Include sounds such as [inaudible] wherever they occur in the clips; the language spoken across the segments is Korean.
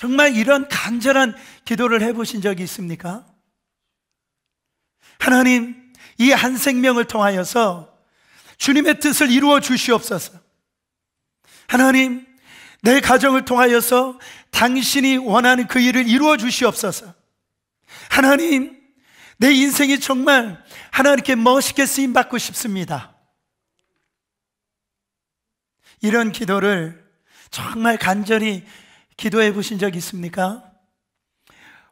정말 이런 간절한 기도를 해보신 적이 있습니까? 하나님, 이 한 생명을 통하여서 주님의 뜻을 이루어 주시옵소서. 하나님, 내 가정을 통하여서 당신이 원하는 그 일을 이루어 주시옵소서. 하나님, 내 인생이 정말 하나님께 멋있게 쓰임 받고 싶습니다. 이런 기도를 정말 간절히 기도해 보신 적 있습니까?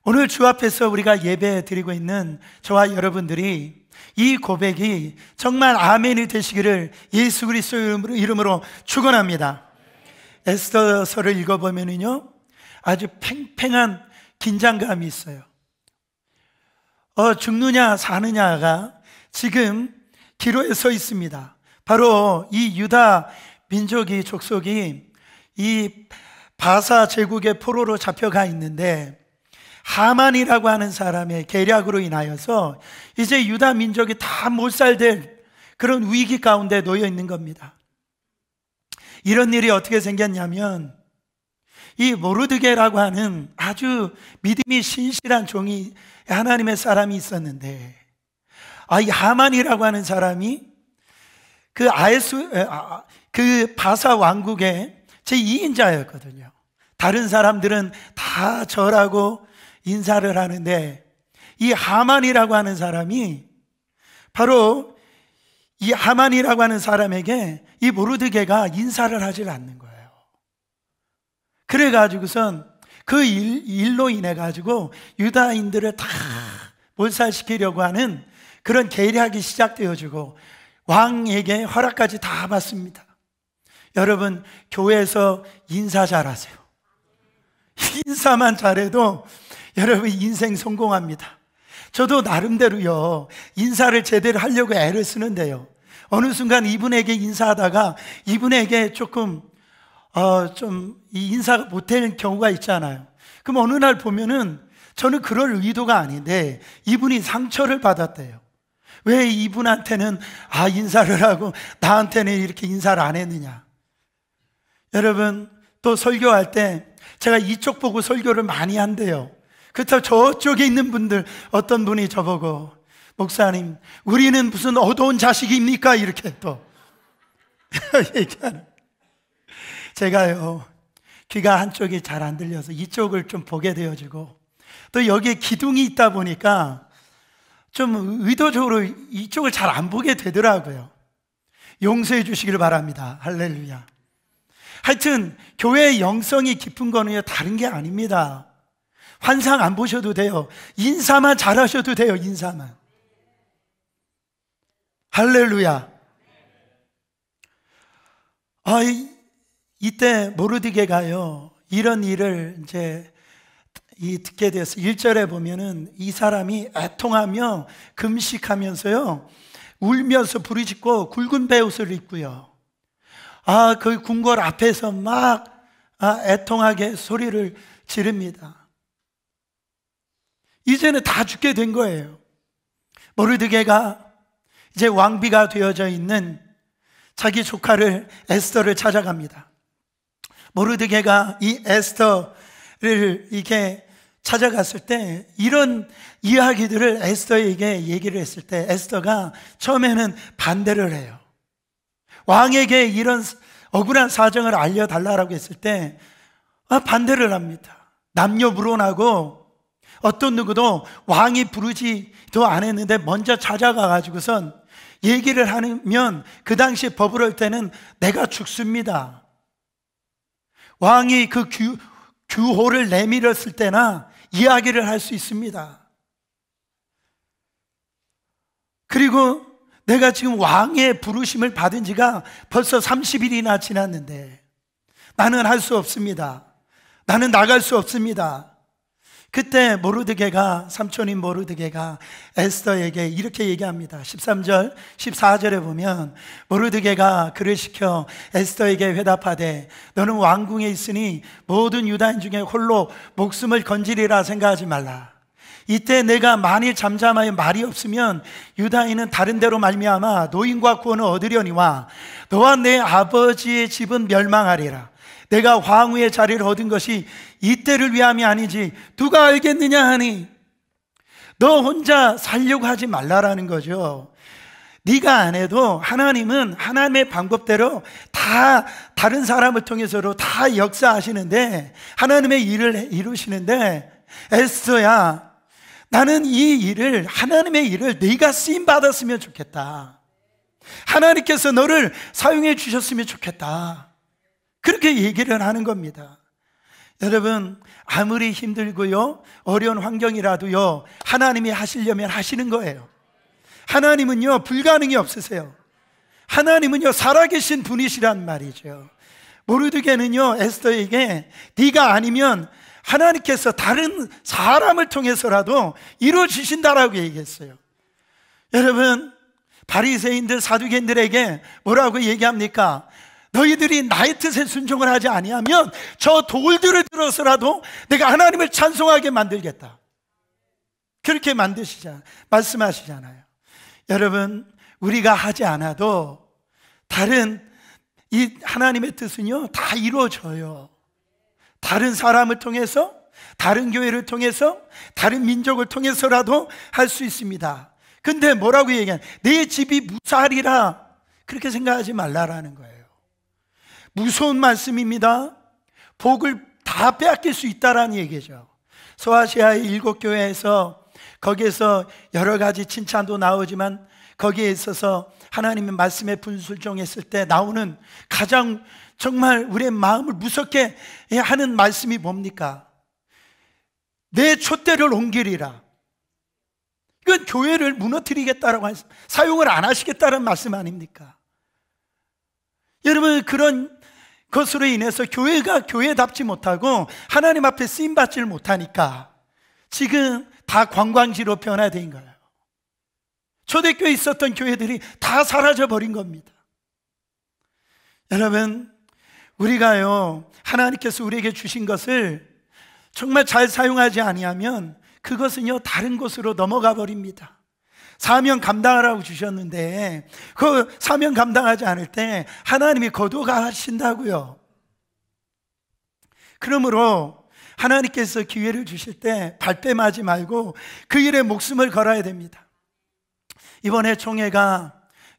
오늘 주 앞에서 우리가 예배 드리고 있는 저와 여러분들이 이 고백이 정말 아멘이 되시기를 예수 그리스도 이름으로 축원합니다. 에스더서를 읽어보면요 아주 팽팽한 긴장감이 있어요. 어, 죽느냐 사느냐가 지금 기로에 서 있습니다. 바로 이 유다 민족이 족속이 이 바사 제국의 포로로 잡혀가 있는데 하만이라고 하는 사람의 계략으로 인하여서 이제 유다 민족이 다못살될 그런 위기 가운데 놓여 있는 겁니다. 이런 일이 어떻게 생겼냐면 이 모르드게라고 하는 아주 믿음이 신실한 종이 하나님의 사람이 있었는데 아 이 하만이라고 하는 사람이 그 아에스 아, 아, 그 바사 왕국의 제 2인자였거든요. 다른 사람들은 다저라고 인사를 하는데 이 하만이라고 하는 사람이 바로 이 하만이라고 하는 사람에게 이 모르드게가 인사를 하질 않는 거예요. 그래가지고선 그 일, 일로 인해가지고 유다인들을 다 몰살시키려고 하는 그런 계략이 시작되어지고 왕에게 허락까지 다 받습니다. 여러분, 교회에서 인사 잘하세요. [laughs] 인사만 잘해도 여러분 인생 성공합니다. 저도 나름대로요, 인사를 제대로 하려고 애를 쓰는데요. 어느 순간 이분에게 인사하다가 이분에게 조금, 어, 좀, 인사 못하 경우가 있잖아요. 그럼 어느 날 보면은 저는 그럴 의도가 아닌데 이분이 상처를 받았대요. 왜 이분한테는 아, 인사를 하고 나한테는 이렇게 인사를 안 했느냐. 여러분, 또 설교할 때 제가 이쪽 보고 설교를 많이 한대요. 그렇다고 저쪽에 있는 분들, 어떤 분이 저보고, 목사님, 우리는 무슨 어두운 자식입니까? 이렇게 또 [laughs] 얘기하는. 제가요, 귀가 한쪽이 잘 안 들려서 이쪽을 좀 보게 되어지고, 또 여기에 기둥이 있다 보니까 좀 의도적으로 이쪽을 잘 안 보게 되더라고요. 용서해 주시길 바랍니다. 할렐루야. 하여튼 교회의 영성이 깊은 거는요 다른 게 아닙니다. 환상 안 보셔도 돼요. 인사만 잘하셔도 돼요. 인사만. 할렐루야. 아, 이, 때 모르드게가요. 이런 일을 이제 이 듣게 돼서 1절에 보면은 이 사람이 애통하며 금식하면서요. 울면서 부르짖고 굵은 배옷을 입고요. 아, 그 궁궐 앞에서 막 아, 애통하게 소리를 지릅니다. 이제는 다 죽게 된 거예요. 모르드게가 이제 왕비가 되어져 있는 자기 조카를 에스터를 찾아갑니다. 모르드게가 이 에스터를 이게 찾아갔을 때 이런 이야기들을 에스터에게 얘기를 했을 때 에스터가 처음에는 반대를 해요. 왕에게 이런 억울한 사정을 알려달라고 했을 때 아, 반대를 합니다. 남녀 불혼하고 어떤 누구도 왕이 부르지도 안 했는데 먼저 찾아가 가지고선 얘기를 하면 그 당시 법으할 때는 내가 죽습니다. 왕이 그 규, 규호를 내밀었을 때나 이야기를 할 수 있습니다. 그리고 내가 지금 왕의 부르심을 받은 지가 벌써 30일이나 지났는데 나는 할 수 없습니다. 나는 나갈 수 없습니다. 그때 모르드게가 삼촌인 모르드게가 에스더에게 이렇게 얘기합니다. 13절, 14절에 보면 모르드게가 그를 시켜 에스더에게 회답하되 너는 왕궁에 있으니 모든 유다인 중에 홀로 목숨을 건지리라 생각하지 말라. 이때 내가 만일 잠잠하여 말이 없으면 유다인은 다른 데로 말미암아 노인과 구원을 얻으려니와 너와 내 아버지의 집은 멸망하리라. 내가 황후의 자리를 얻은 것이 이때를 위함이 아니지 누가 알겠느냐 하니 너 혼자 살려고 하지 말라라는 거죠. 네가 안 해도 하나님은 하나님의 방법대로 다 다른 사람을 통해서로 다 역사하시는데 하나님의 일을 이루시는데 에스야 나는 이 일을 하나님의 일을 네가 쓰임 받았으면 좋겠다. 하나님께서 너를 사용해 주셨으면 좋겠다. 그렇게 얘기를 하는 겁니다. 여러분, 아무리 힘들고요, 어려운 환경이라도요, 하나님이 하시려면 하시는 거예요. 하나님은요, 불가능이 없으세요. 하나님은요, 살아계신 분이시란 말이죠. 모르드게는요, 에스더에게 네가 아니면 하나님께서 다른 사람을 통해서라도 이루어 지신다라고 얘기했어요. 여러분, 바리새인들 사두개인들에게 뭐라고 얘기합니까? 너희들이 나의 뜻에 순종을 하지 아니하면 저 돌들을 들어서라도 내가 하나님을 찬송하게 만들겠다. 그렇게 만드시잖 말씀하시잖아요. 여러분, 우리가 하지 않아도 다른 이 하나님의 뜻은요, 다 이루어져요. 다른 사람을 통해서, 다른 교회를 통해서, 다른 민족을 통해서라도 할 수 있습니다. 근데 뭐라고 얘기하내 집이 무살이라 그렇게 생각하지 말라라는 거예요. 무서운 말씀입니다. 복을 다 빼앗길 수 있다라는 얘기죠. 소아시아의 일곱 교회에서 거기에서 여러 가지 칭찬도 나오지만 거기에 있어서 하나님의 말씀에 분술정했을 때 나오는 가장 정말 우리의 마음을 무섭게 하는 말씀이 뭡니까? 내 촛대를 옮기리라. 이건 교회를 무너뜨리겠다라고 하, 사용을 안 하시겠다는 말씀 아닙니까? 여러분 그런 것으로 인해서 교회가 교회답지 못하고 하나님 앞에 쓰임 받지를 못하니까 지금 다 관광지로 변화된 거예요. 초대교회 있었던 교회들이 다 사라져버린 겁니다. 여러분, 우리가요, 하나님께서 우리에게 주신 것을 정말 잘 사용하지 아니하면 그것은요, 다른 곳으로 넘어가 버립니다. 사명 감당하라고 주셨는데 그 사명 감당하지 않을 때 하나님이 거두가신다고요. 그러므로 하나님께서 기회를 주실 때 발뺌하지 말고 그 일에 목숨을 걸어야 됩니다. 이번에 총회가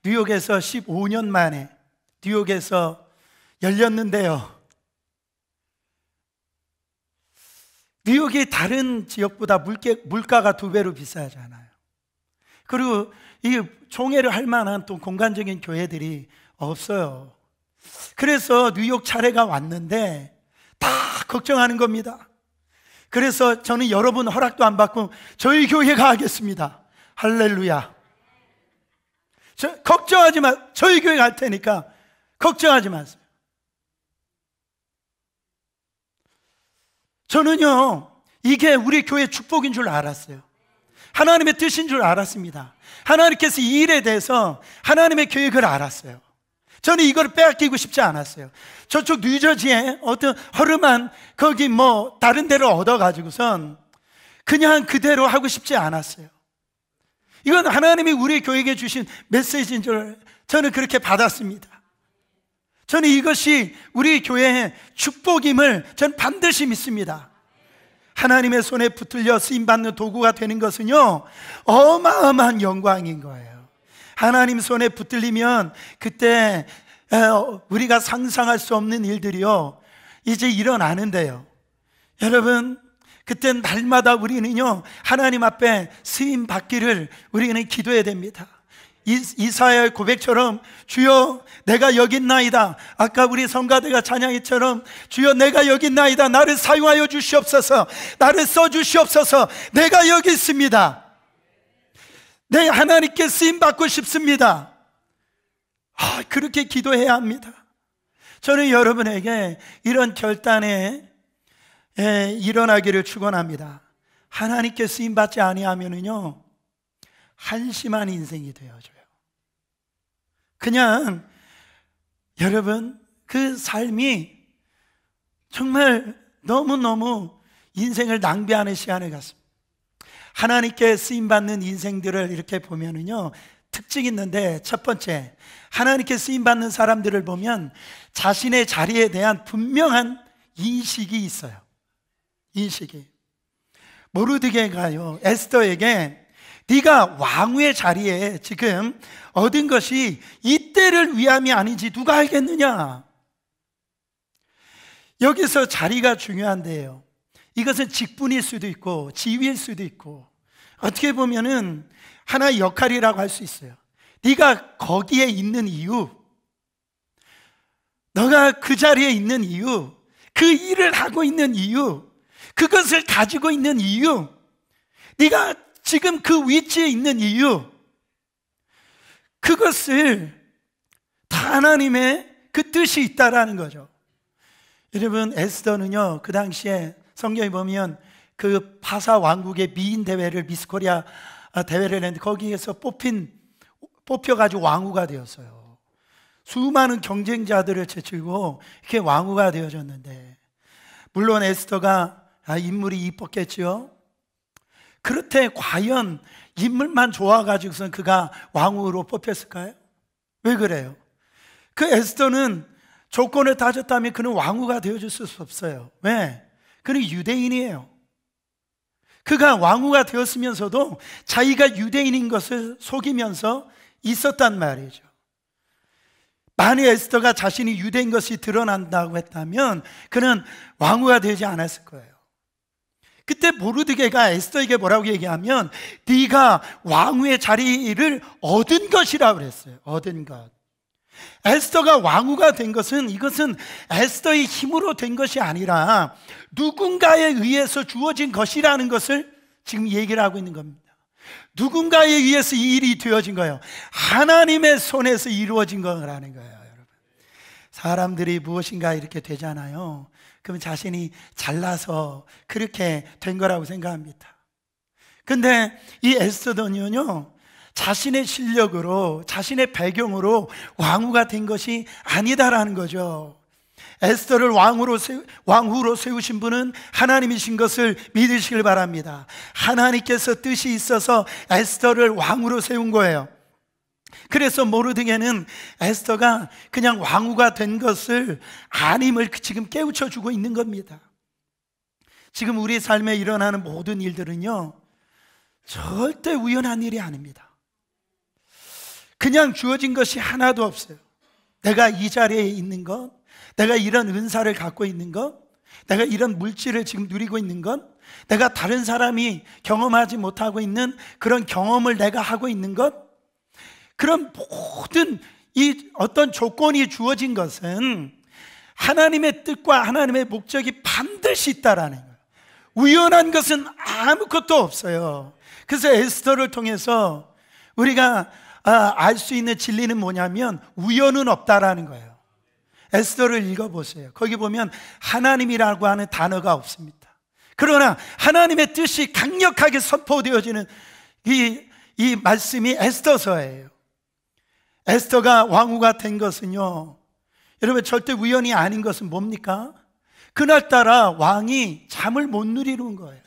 뉴욕에서 15년 만에 뉴욕에서 열렸는데요. 뉴욕이 다른 지역보다 물게, 물가가 두 배로 비싸잖아요. 그리고 이 총회를 할 만한 또 공간적인 교회들이 없어요. 그래서 뉴욕 차례가 왔는데 다 걱정하는 겁니다. 그래서 저는 여러분 허락도 안 받고 저희 교회가 하겠습니다. 할렐루야. 저, 걱정하지 마. 저희 교회 갈 테니까 걱정하지 마세요. 저는요, 이게 우리 교회 축복인 줄 알았어요. 하나님의 뜻인 줄 알았습니다. 하나님께서 이 일에 대해서 하나님의 계획을 알았어요. 저는 이걸 빼앗기고 싶지 않았어요. 저쪽 뉴저지에 어떤 허름한 거기 뭐 다른 데를 얻어가지고선 그냥 그대로 하고 싶지 않았어요. 이건 하나님이 우리 교회에게 주신 메시지인 줄 저는 그렇게 받았습니다. 저는 이것이 우리 교회의 축복임을 저 반드시 믿습니다. 하나님의 손에 붙들려 쓰임받는 도구가 되는 것은요, 어마어마한 영광인 거예요. 하나님 손에 붙들리면 그때 우리가 상상할 수 없는 일들이요, 이제 일어나는데요. 여러분, 그때 날마다 우리는요 하나님 앞에 쓰임 받기를 우리는 기도해야 됩니다. 이사야의 고백처럼 주여 내가 여기 있나이다. 아까 우리 성가대가 찬양이처럼 주여 내가 여기 있나이다. 나를 사용하여 주시옵소서. 나를 써 주시옵소서. 내가 여기 있습니다. 내 네, 하나님께 쓰임 받고 싶습니다. 아, 그렇게 기도해야 합니다. 저는 여러분에게 이런 결단의 예, 일어나기를 축원합니다. 하나님께 쓰임 받지 아니하면은요 한심한 인생이 되어줘요. 그냥 여러분 그 삶이 정말 너무 너무 인생을 낭비하는 시간을 갖습니다. 하나님께 쓰임 받는 인생들을 이렇게 보면은요 특징이 있는데 첫 번째 하나님께 쓰임 받는 사람들을 보면 자신의 자리에 대한 분명한 인식이 있어요. 인식이. 모르드게가요 에스더에게 네가 왕후의 자리에 지금 얻은 것이 이때를 위함이 아닌지 누가 알겠느냐? 여기서 자리가 중요한데요. 이것은 직분일 수도 있고 지위일 수도 있고 어떻게 보면은 하나의 역할이라고 할 수 있어요. 네가 거기에 있는 이유, 너가 그 자리에 있는 이유, 그 일을 하고 있는 이유, 그것을 가지고 있는 이유, 네가 지금 그 위치에 있는 이유, 그것을 다 하나님의 그 뜻이 있다라는 거죠. 여러분 에스더는요 그 당시에 성경에 보면 그 파사 왕국의 미인 대회를 미스코리아 아, 대회를 했는데 거기에서 뽑힌 뽑혀가지고 왕후가 되었어요. 수많은 경쟁자들을 제치고 이렇게 왕후가 되어졌는데 물론 에스더가 아, 인물이 이뻤겠지요? 그렇대 과연 인물만 좋아가지고선 그가 왕후로 뽑혔을까요? 왜 그래요? 그 에스더는 조건을 따졌다면 그는 왕후가 되어줬수 없어요. 왜? 그는 유대인이에요. 그가 왕후가 되었으면서도 자기가 유대인인 것을 속이면서 있었단 말이죠. 만일 에스더가 자신이 유대인 것이 드러난다고 했다면 그는 왕후가 되지 않았을 거예요. 그때 모르드게가 에스더에게 뭐라고 얘기하면 네가 왕후의 자리를 얻은 것이라 그랬어요. 얻은 것. 에스더가 왕후가 된 것은 이것은 에스더의 힘으로 된 것이 아니라 누군가에 의해서 주어진 것이라는 것을 지금 얘기를 하고 있는 겁니다. 누군가에 의해서 이 일이 되어진 거예요. 하나님의 손에서 이루어진 거라는 거예요, 여러분. 사람들이 무엇인가 이렇게 되잖아요. 그러면 자신이 잘나서 그렇게 된 거라고 생각합니다. 근데 이 에스더는요, 자신의 실력으로, 자신의 배경으로 왕후가 된 것이 아니다라는 거죠. 에스더를 왕으로 세우, 왕후로 세우신 분은 하나님이신 것을 믿으시길 바랍니다. 하나님께서 뜻이 있어서 에스더를 왕으로 세운 거예요. 그래서 모르등게는에스터가 그냥 왕후가 된 것을 아님을 지금 깨우쳐 주고 있는 겁니다. 지금 우리 삶에 일어나는 모든 일들은요, 절대 우연한 일이 아닙니다. 그냥 주어진 것이 하나도 없어요. 내가 이 자리에 있는 것, 내가 이런 은사를 갖고 있는 것, 내가 이런 물질을 지금 누리고 있는 것, 내가 다른 사람이 경험하지 못하고 있는 그런 경험을 내가 하고 있는 것, 그런 모든 이 어떤 조건이 주어진 것은 하나님의 뜻과 하나님의 목적이 반드시 있다라는 거예요. 우연한 것은 아무것도 없어요. 그래서 에스터를 통해서 우리가 아, 알수 있는 진리는 뭐냐면 우연은 없다라는 거예요. 에스더를 읽어보세요. 거기 보면 하나님이라고 하는 단어가 없습니다. 그러나 하나님의 뜻이 강력하게 선포되어지는 이, 이 말씀이 에스더서예요. 에스터가 왕후가 된 것은요, 여러분 절대 우연이 아닌 것은 뭡니까? 그날따라 왕이 잠을 못 누리는 거예요.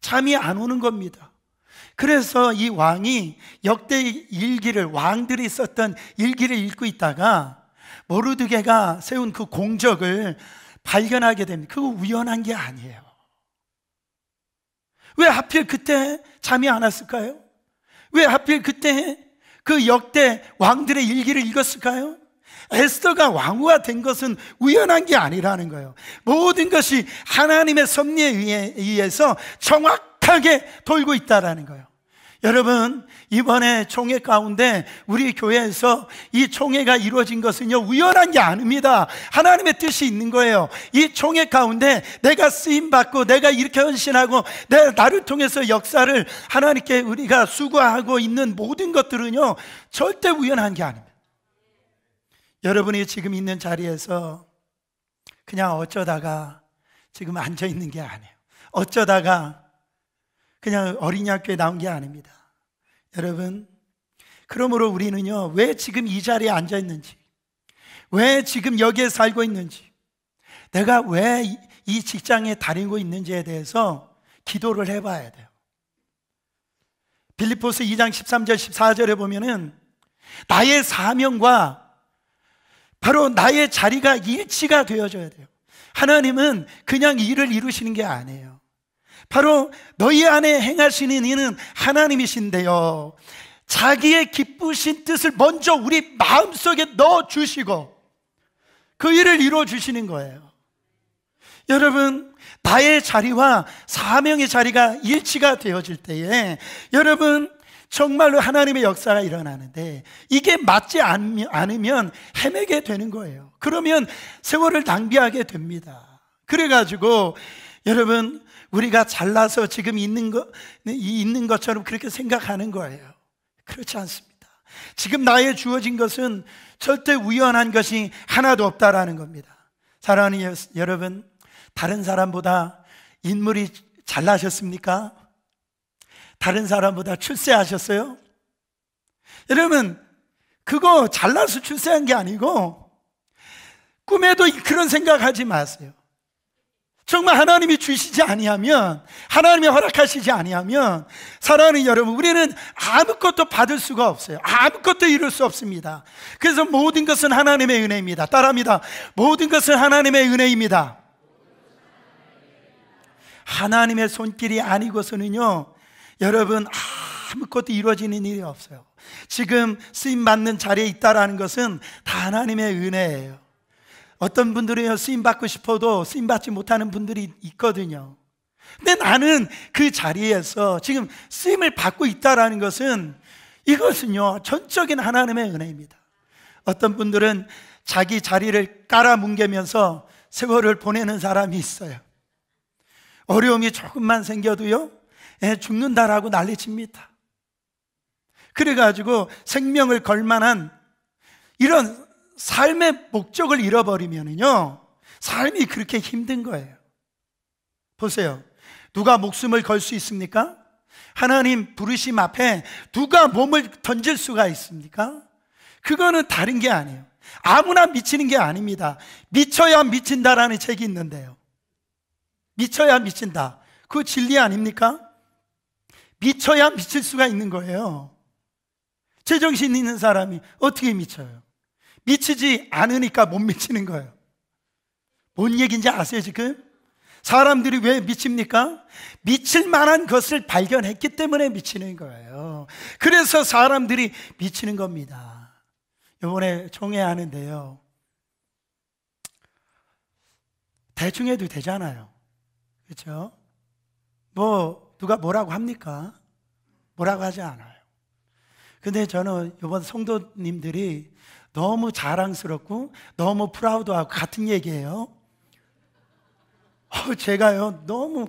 잠이 안 오는 겁니다. 그래서 이 왕이 역대 일기를, 왕들이 썼던 일기를 읽고 있다가 모르드게가 세운 그 공적을 발견하게 됩니다. 그거 우연한 게 아니에요. 왜 하필 그때 잠이 안 왔을까요? 왜 하필 그때 그 역대 왕들의 일기를 읽었을까요? 에스더가 왕후가 된 것은 우연한 게 아니라는 거예요. 모든 것이 하나님의 섭리에 의해서 정확하게 돌고 있다라는 거예요. 여러분, 이번에 총회 가운데 우리 교회에서 이 총회가 이루어진 것은요, 우연한 게 아닙니다. 하나님의 뜻이 있는 거예요. 이 총회 가운데 내가 쓰임받고 내가 이렇게 헌신하고 내 나를 통해서 역사를 하나님께 우리가 수고하고 있는 모든 것들은요, 절대 우연한 게 아닙니다. 여러분이 지금 있는 자리에서 그냥 어쩌다가 지금 앉아 있는 게 아니에요. 어쩌다가 그냥 어린이 학교에 나온 게 아닙니다. 여러분, 그러므로 우리는요, 왜 지금 이 자리에 앉아 있는지, 왜 지금 여기에 살고 있는지, 내가 왜 이 직장에 다니고 있는지에 대해서 기도를 해봐야 돼요. 빌리포스 2장 13절, 14절에 보면은 나의 사명과 바로 나의 자리가 일치가 되어져야 돼요. 하나님은 그냥 일을 이루시는 게 아니에요. 바로 너희 안에 행하시는 이는 하나님이신데요. 자기의 기쁘신 뜻을 먼저 우리 마음속에 넣어 주시고 그 일을 이루어 주시는 거예요. 여러분, 나의 자리와 사명의 자리가 일치가 되어질 때에 여러분, 정말로 하나님의 역사가 일어나는데 이게 맞지 않으면 헤매게 되는 거예요. 그러면 세월을 낭비하게 됩니다. 그래가지고 여러분, 우리가 잘나서 지금 있는 것, 네, 있는 것처럼 그렇게 생각하는 거예요. 그렇지 않습니다. 지금 나의 주어진 것은 절대 우연한 것이 하나도 없다라는 겁니다. 사랑하는 여러분, 다른 사람보다 인물이 잘나셨습니까? 다른 사람보다 출세하셨어요? 여러분, 그거 잘나서 출세한 게 아니고, 꿈에도 그런 생각하지 마세요. 정말 하나님이 주시지 아니하면 하나님이 허락하시지 아니하면 사랑하는 여러분 우리는 아무것도 받을 수가 없어요 아무것도 이룰 수 없습니다 그래서 모든 것은 하나님의 은혜입니다 따라합니다 모든 것은 하나님의 은혜입니다 하나님의 손길이 아니고서는요 여러분 아무것도 이루어지는 일이 없어요 지금 쓰임 받는 자리에 있다라는 것은 다 하나님의 은혜예요 어떤 분들은 쓰임 받고 싶어도 쓰임 받지 못하는 분들이 있거든요. 근데 나는 그 자리에서 지금 쓰임을 받고 있다라는 것은 이것은요 전적인 하나님의 은혜입니다. 어떤 분들은 자기 자리를 깔아뭉개면서 세월을 보내는 사람이 있어요. 어려움이 조금만 생겨도요 예, 죽는다라고 난리칩니다. 그래가지고 생명을 걸만한 이런 삶의 목적을 잃어버리면요 삶이 그렇게 힘든 거예요. 보세요. 누가 목숨을 걸 수 있습니까? 하나님 부르심 앞에 누가 몸을 던질 수가 있습니까? 그거는 다른 게 아니에요. 아무나 미치는 게 아닙니다. 미쳐야 미친다라는 책이 있는데요. 미쳐야 미친다. 그 진리 아닙니까? 미쳐야 미칠 수가 있는 거예요. 제정신 있는 사람이 어떻게 미쳐요? 미치지 않으니까 못 미치는 거예요. 뭔 얘기인지 아세요, 지금? 사람들이 왜 미칩니까? 미칠 만한 것을 발견했기 때문에 미치는 거예요. 그래서 사람들이 미치는 겁니다. 요번에 총회 하는데요. 대충 해도 되잖아요. 그렇죠? 뭐 누가 뭐라고 합니까? 뭐라고 하지 않아요. 근데 저는 이번 성도님들이 너무 자랑스럽고 너무 프라우드하고 같은 얘기예요. 어, 제가요 너무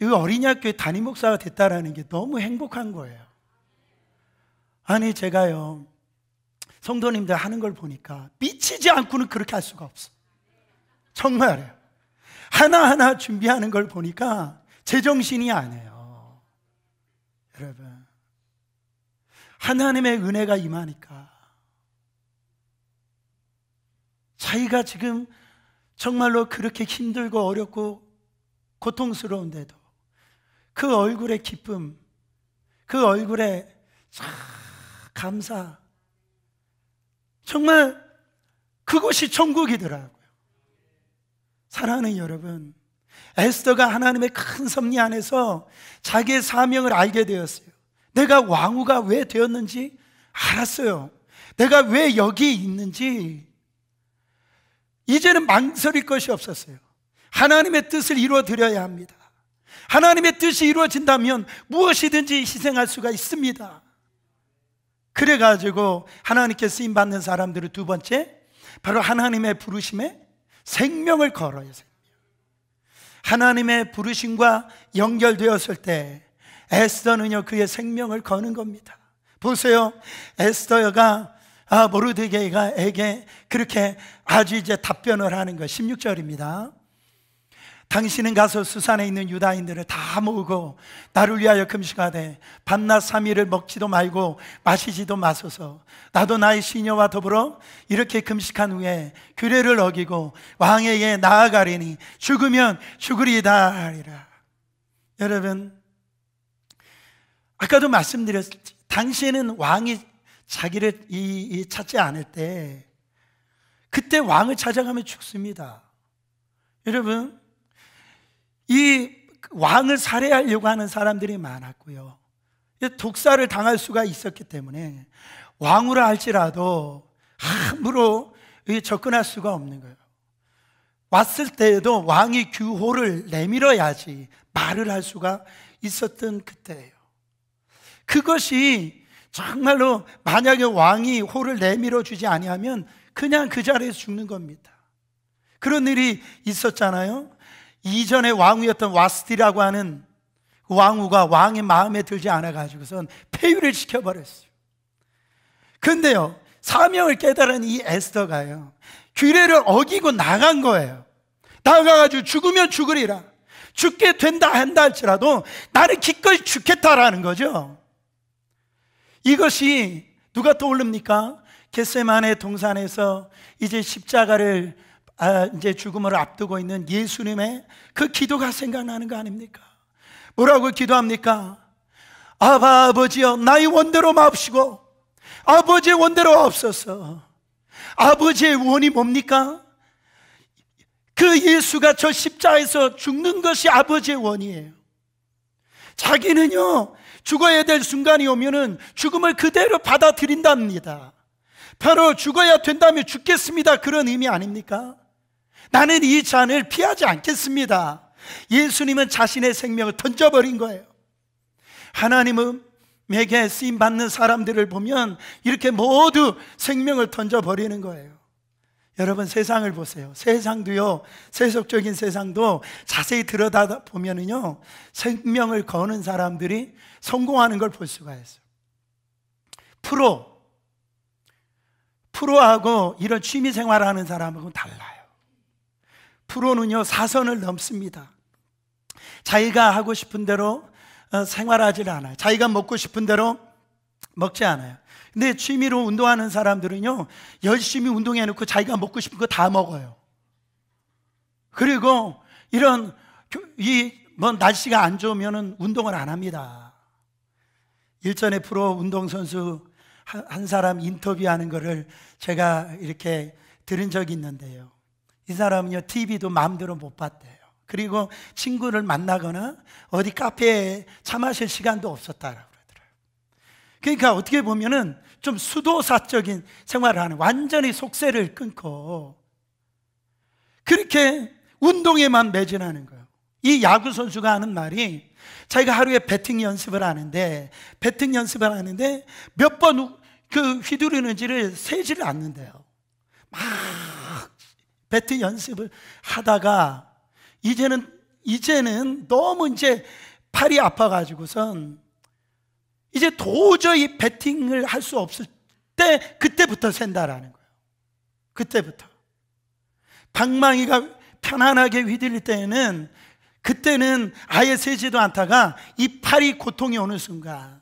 이 어린이 학교에 담임 목사가 됐다라는 게 너무 행복한 거예요. 아니 제가요 성도님들 하는 걸 보니까 미치지 않고는 그렇게 할 수가 없어. 정말이에요. 하나하나 준비하는 걸 보니까 제정신이 아니에요. 여러분. 하나님의 은혜가 임하니까 자기가 지금 정말로 그렇게 힘들고 어렵고 고통스러운데도 그 얼굴의 기쁨, 그 얼굴의 참 감사, 정말 그것이 천국이더라고요. 사랑하는 여러분, 에스더가 하나님의 큰 섭리 안에서 자기의 사명을 알게 되었어요. 내가 왕후가 왜 되었는지 알았어요. 내가 왜 여기 있는지 이제는 망설일 것이 없었어요. 하나님의 뜻을 이루어 드려야 합니다. 하나님의 뜻이 이루어진다면 무엇이든지 희생할 수가 있습니다. 그래가지고 하나님께 쓰임 받는 사람들을 두 번째, 바로 하나님의 부르심에 생명을 걸어요. 하나님의 부르심과 연결되었을 때 에스더는요, 그의 생명을 거는 겁니다. 보세요. 에스더가 아, 모르드게가에게 그렇게 아주 이제 답변을 하는 거 16절입니다. 당신은 가서 수산에 있는 유다인들을 다 모으고 나를 위하여 금식하되 밤낮 삼일을 먹지도 말고 마시지도 마소서 나도 나의 시녀와 더불어 이렇게 금식한 후에 규례를 어기고 왕에게 나아가리니 죽으면 죽으리다 하리라 여러분 아까도 말씀드렸지 당신은 왕이 자기를 이, 이 찾지 않을 때 그때 왕을 찾아가면 죽습니다. 여러분, 이 왕을 살해하려고 하는 사람들이 많았고요. 독사를 당할 수가 있었기 때문에 왕후라 할지라도 함부로 접근할 수가 없는 거예요. 왔을 때에도 왕이 규호를 내밀어야지 말을 할 수가 있었던 그때예요. 그것이 정말로 만약에 왕이 호를 내밀어 주지 아니하면 그냥 그 자리에서 죽는 겁니다. 그런 일이 있었잖아요. 이전에 왕후였던 와스티라고 하는 왕후가 왕의 마음에 들지 않아 가지고선 폐위를 시켜버렸어요. 근데요, 사명을 깨달은 이 에스더가요, 규례를 어기고 나간 거예요. 나가가지고 죽으면 죽으리라. 죽게 된다 한다 할지라도 나는 기꺼이 죽겠다라는 거죠. 이것이 누가 떠올릅니까? 겟세만의 동산에서 이제 십자가를 아, 이제 죽음을 앞두고 있는 예수님의 그 기도가 생각나는 거 아닙니까? 뭐라고 기도합니까? 아바 아버지여 나의 원대로 마옵시고 아버지의 원대로 없어서 아버지의 원이 뭡니까? 그 예수가 저 십자에서 죽는 것이 아버지의 원이에요. 자기는요, 죽어야 될 순간이 오면은 죽음을 그대로 받아들인답니다. 바로 죽어야 된다면 죽겠습니다. 그런 의미 아닙니까? 나는 이 잔을 피하지 않겠습니다. 예수님은 자신의 생명을 던져버린 거예요. 하나님은 내게 쓰임 받는 사람들을 보면 이렇게 모두 생명을 던져버리는 거예요. 여러분 세상을 보세요. 세상도요, 세속적인 세상도 자세히 들여다보면은요, 생명을 거는 사람들이 성공하는 걸 볼 수가 있어요. 프로, 프로하고 이런 취미 생활을 하는 사람하고 달라요. 프로는요, 사선을 넘습니다. 자기가 하고 싶은 대로 어, 생활하지 않아요. 자기가 먹고 싶은 대로 먹지 않아요. 근데 취미로 운동하는 사람들은요, 열심히 운동해놓고 자기가 먹고 싶은 거 다 먹어요. 그리고 이런, 이, 뭐, 날씨가 안좋으면 운동을 안 합니다. 일전에 프로 운동선수 한 사람 인터뷰하는 거를 제가 이렇게 들은 적이 있는데요. 이 사람은요, TV도 마음대로 못 봤대요. 그리고 친구를 만나거나 어디 카페에 차 마실 시간도 없었다라고 그러더라고요. 그러니까 어떻게 보면은 좀 수도사적인 생활을 하는, 완전히 속세를 끊고 그렇게 운동에만 매진하는 거예요. 이 야구선수가 하는 말이 자기가 하루에 배팅 연습을 하는데 배팅 연습을 하는데 몇 번 그 휘두르는지를 세지를 않는데요. 막 배팅 연습을 하다가 이제는 이제는 너무 이제 팔이 아파가지고선 이제 도저히 배팅을 할 수 없을 때 그때부터 센다라는 거예요. 그때부터 방망이가 편안하게 휘둘릴 때에는 그때는 아예 세지도 않다가 이 팔이 고통이 오는 순간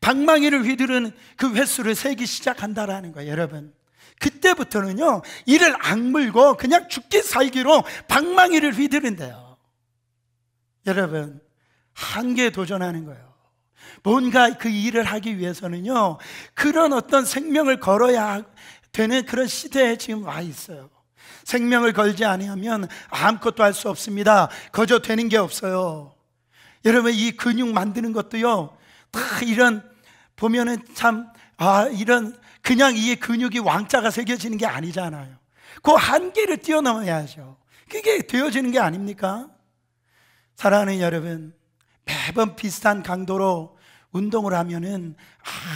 방망이를 휘두른그 횟수를 세기 시작한다라는 거예요, 여러분. 그때부터는요, 이를 악물고 그냥 죽기 살기로 방망이를 휘두른대요. 여러분, 한계에 도전하는 거예요. 뭔가 그 일을 하기 위해서는요, 그런 어떤 생명을 걸어야 되는 그런 시대에 지금 와 있어요. 생명을 걸지 아니하면 아무것도 할 수 없습니다. 거저 되는 게 없어요. 여러분 이 근육 만드는 것도요. 다 이런 보면은 참아 이런 그냥 이 근육이 왕자가 새겨지는 게 아니잖아요. 그 한계를 뛰어넘어야죠. 그게 되어지는 게 아닙니까? 사랑하는 여러분, 매번 비슷한 강도로 운동을 하면은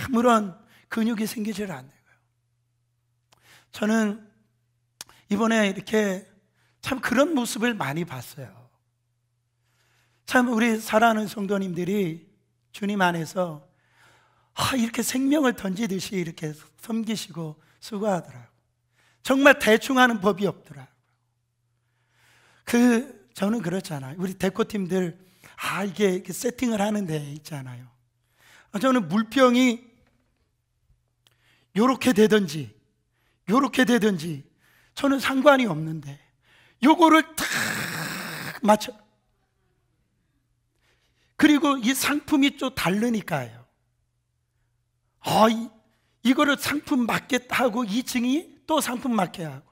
아무런 근육이 생기질 않는 요 저는 이번에 이렇게 참 그런 모습을 많이 봤어요. 참 우리 사랑하는 성도님들이 주님 안에서 아, 이렇게 생명을 던지듯이 이렇게 섬기시고 수고하더라고요. 정말 대충 하는 법이 없더라고요. 그, 저는 그렇잖아요. 우리 데코팀들, 아, 이게 세팅을 하는 데 있잖아요. 저는 물병이 요렇게 되든지, 요렇게 되든지, 저는 상관이 없는데 요거를 탁 맞춰. 그리고 이 상품이 또 다르니까요. 아, 이, 이거를 상품 맞겠다 하고 2층이 또 상품 맞게 하고.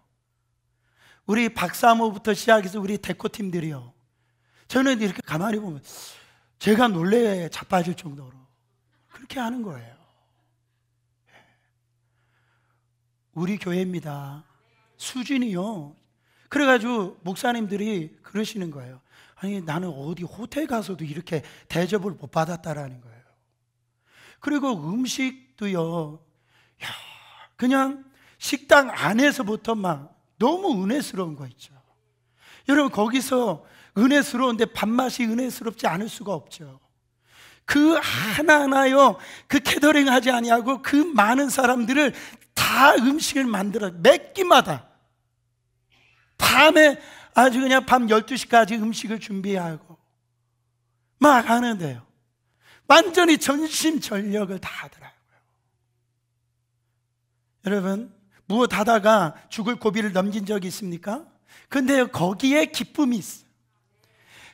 우리 박사모부터 시작해서 우리 데코팀들이요. 저는 이렇게 가만히 보면 제가 놀래 자빠질 정도로 그렇게 하는 거예요. 예. 우리 교회입니다. 수준이요. 그래가지고 목사님들이 그러시는 거예요. 아니, 나는 어디 호텔 가서도 이렇게 대접을 못 받았다라는 거예요. 그리고 음식도요, 야, 그냥 식당 안에서부터 막 너무 은혜스러운 거 있죠. 여러분, 거기서 은혜스러운데 밥맛이 은혜스럽지 않을 수가 없죠. 그 하나하나요, 그 캐더링 하지 아니하고 그 많은 사람들을 다 음식을 만들어, 몇 끼마다. 밤에 아주 그냥 밤 12시까지 음식을 준비하고 막 하는데요. 완전히 전심전력을 다 하더라고요. 여러분, 무엇 하다가 죽을 고비를 넘긴 적이 있습니까? 근데 거기에 기쁨이 있어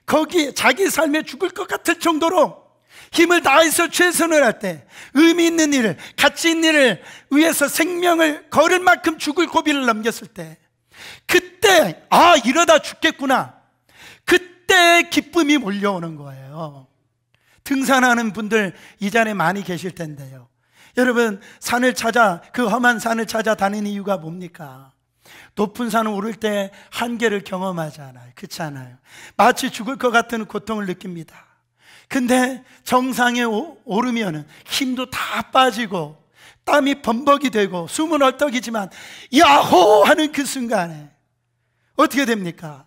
거기 자기 삶에 죽을 것 같을 정도로 힘을 다해서 최선을 할 때 의미 있는 일을, 가치 있는 일을 위해서 생명을 걸을 만큼 죽을 고비를 넘겼을 때 그때, 아, 이러다 죽겠구나. 그때 기쁨이 몰려오는 거예요. 등산하는 분들 이 자리에 많이 계실 텐데요. 여러분, 산을 찾아, 그 험한 산을 찾아 다니는 이유가 뭡니까? 높은 산을 오를 때 한계를 경험하잖아요. 그렇지 않아요? 마치 죽을 것 같은 고통을 느낍니다. 근데 정상에 오르면 힘도 다 빠지고 땀이 범벅이 되고 숨은 얼떡이지만 야호 하는 그 순간에 어떻게 됩니까?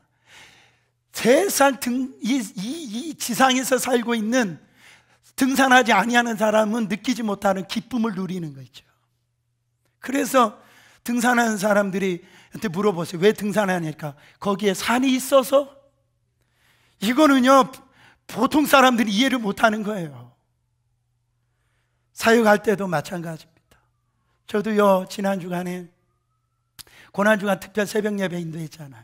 세상 등, 이, 이, 이 지상에서 살고 있는 등산하지 아니하는 사람은 느끼지 못하는 기쁨을 누리는 거죠 그래서 등산하는 사람들이 한테 물어보세요. 왜 등산하니까? 거기에 산이 있어서? 이거는요, 보통 사람들이 이해를 못하는 거예요. 사역할 때도 마찬가지. 저도요, 지난 주간에 고난주간 특별 새벽 예배 인도했잖아요.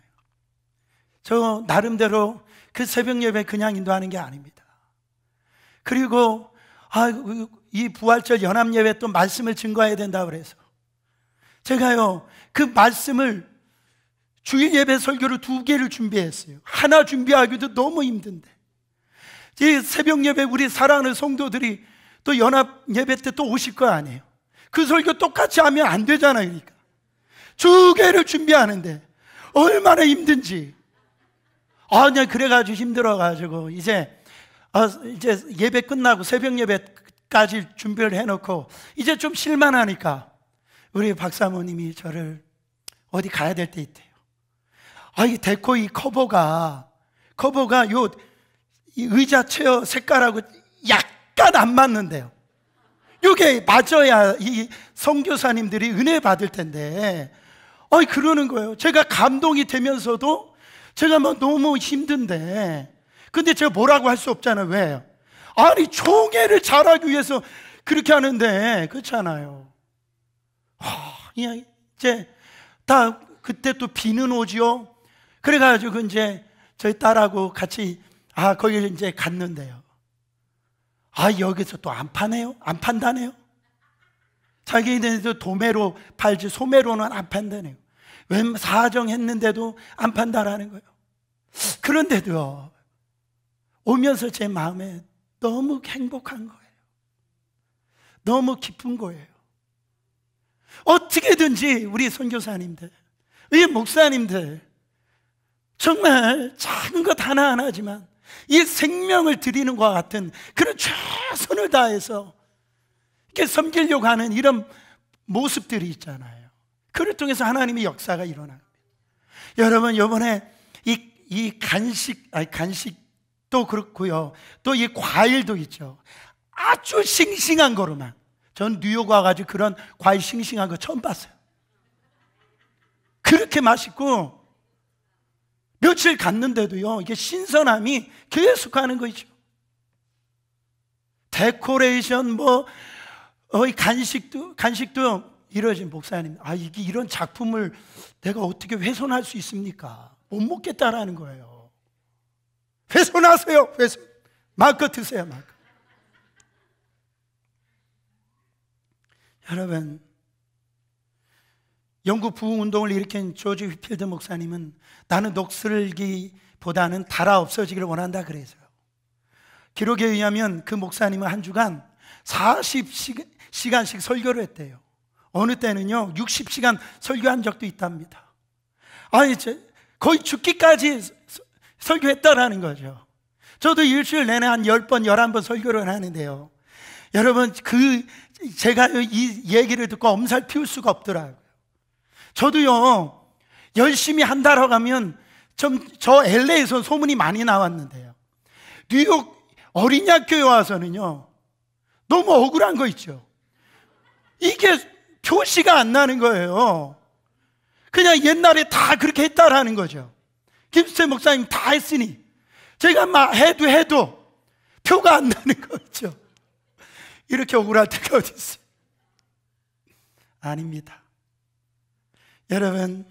저 나름대로 그 새벽 예배 그냥 인도하는 게 아닙니다. 그리고 아, 이 부활절 연합 예배 또 말씀을 증거해야 된다 그래서 제가요 그 말씀을 주일 예배 설교를 두 개를 준비했어요. 하나 준비하기도 너무 힘든데 이 새벽 예배 우리 사랑하는 성도들이 또 연합 예배 때 또 오실 거 아니에요. 그 설교 똑같이 하면 안 되잖아요. 그러니까. 주개를 준비하는데 얼마나 힘든지. 아, 네, 그래가지고 힘들어가지고 이제 아, 이제 예배 끝나고 새벽 예배까지 준비를 해놓고 이제 좀 실만하니까 우리 박사모님이 저를 어디 가야 될 때 있대요. 아, 이 데코 이 커버가 커버가 요 의자 체어 색깔하고 약간 안 맞는데요. 이게 맞아야 이 성교사님들이 은혜 받을 텐데, 어이, 그러는 거예요. 제가 감동이 되면서도 제가 뭐 너무 힘든데, 근데 제가 뭐라고 할 수 없잖아요. 왜 아니, 총회를 잘하기 위해서 그렇게 하는데, 그렇잖아요. 하, 이제 다 그때 또 비는 오지요. 그래가지고 이제 저희 딸하고 같이 아, 거기 이제 갔는데요. 아, 여기서 또안 파네요? 안 판다네요? 자기네들 도매로 팔지 소매로는 안 판다네요. 웬 사정했는데도 안 판다라는 거예요. 그런데도 오면서 제 마음에 너무 행복한 거예요. 너무 기쁜 거예요. 어떻게든지 우리 선교사님들, 우리 목사님들, 정말 작은 것 하나하나지만 이 생명을 드리는 것 같은 그런 최선을 다해서 이렇게 섬기려고 하는 이런 모습들이 있잖아요. 그를 통해서 하나님의 역사가 일어납니다. 여러분, 요번에 이, 이 간식, 아니, 간식도 그렇고요. 또 이 과일도 있죠. 아주 싱싱한 거로만. 전 뉴욕 와가지고 그런 과일 싱싱한 거 처음 봤어요. 그렇게 맛있고, 며칠 갔는데도요, 이게 신선함이 계속 가는 거죠. 데코레이션, 뭐, 어, 간식도, 간식도 이러진 목사님. 아, 이게 이런 작품을 내가 어떻게 훼손할 수 있습니까? 못 먹겠다라는 거예요. 훼손하세요, 훼손. 마음 드세요, 마음 여러분, 영국 부흥운동을 일으킨 조지 휘필드 목사님은 나는 녹슬기보다는 달아 없어지기를 원한다 그래서요. 기록에 의하면 그 목사님은 한 주간 40시간씩 설교를 했대요. 어느 때는요, 60시간 설교한 적도 있답니다. 아니, 거의 죽기까지 설교했다라는 거죠. 저도 일주일 내내 한 10번, 11번 설교를 하는데요. 여러분, 그, 제가 이 얘기를 듣고 엄살 피울 수가 없더라고요. 저도요, 열심히 한다고 하면 좀, 저 LA에서 소문이 많이 나왔는데요. 뉴욕 어린이학교에 와서는요, 너무 억울한 거 있죠. 이게 표시가 안 나는 거예요. 그냥 옛날에 다 그렇게 했다라는 거죠. 김수태 목사님 다 했으니 제가 막 해도 해도 표가 안 나는 거죠. 이렇게 억울할 때가 어디 어요 아닙니다. 여러분,